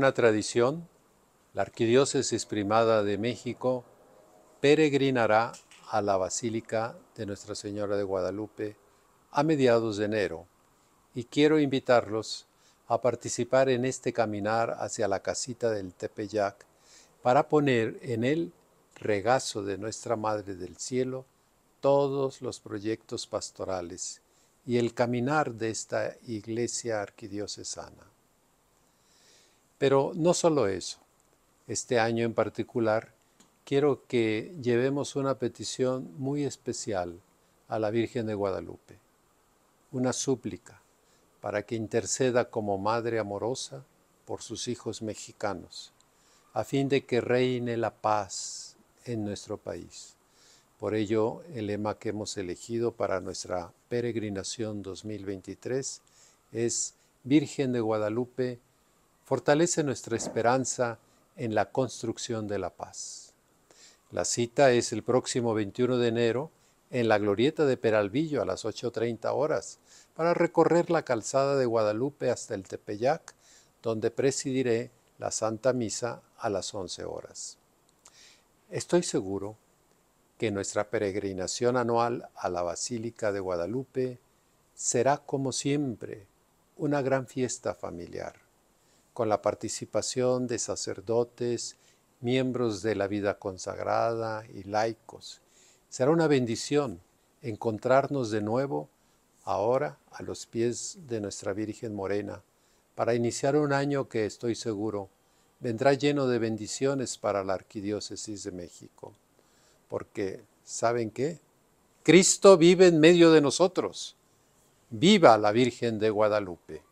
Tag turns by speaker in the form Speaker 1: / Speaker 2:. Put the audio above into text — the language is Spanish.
Speaker 1: una tradición, la Arquidiócesis Primada de México peregrinará a la Basílica de Nuestra Señora de Guadalupe a mediados de enero y quiero invitarlos a participar en este caminar hacia la casita del Tepeyac para poner en el regazo de nuestra Madre del Cielo todos los proyectos pastorales y el caminar de esta iglesia arquidiocesana. Pero no solo eso. Este año en particular, quiero que llevemos una petición muy especial a la Virgen de Guadalupe, una súplica para que interceda como Madre amorosa por sus hijos mexicanos, a fin de que reine la paz en nuestro país. Por ello, el lema que hemos elegido para nuestra peregrinación 2023 es Virgen de Guadalupe, fortalece nuestra esperanza en la construcción de la paz. La cita es el próximo 21 de enero en la glorieta de Peralvillo a las 8.30 horas para recorrer la calzada de Guadalupe hasta el Tepeyac, donde presidiré la Santa Misa a las 11 horas. Estoy seguro que nuestra peregrinación anual a la Basílica de Guadalupe será como siempre una gran fiesta familiar con la participación de sacerdotes, miembros de la vida consagrada y laicos. Será una bendición encontrarnos de nuevo ahora a los pies de nuestra Virgen Morena para iniciar un año que estoy seguro vendrá lleno de bendiciones para la Arquidiócesis de México. Porque, ¿saben qué? Cristo vive en medio de nosotros. Viva la Virgen de Guadalupe.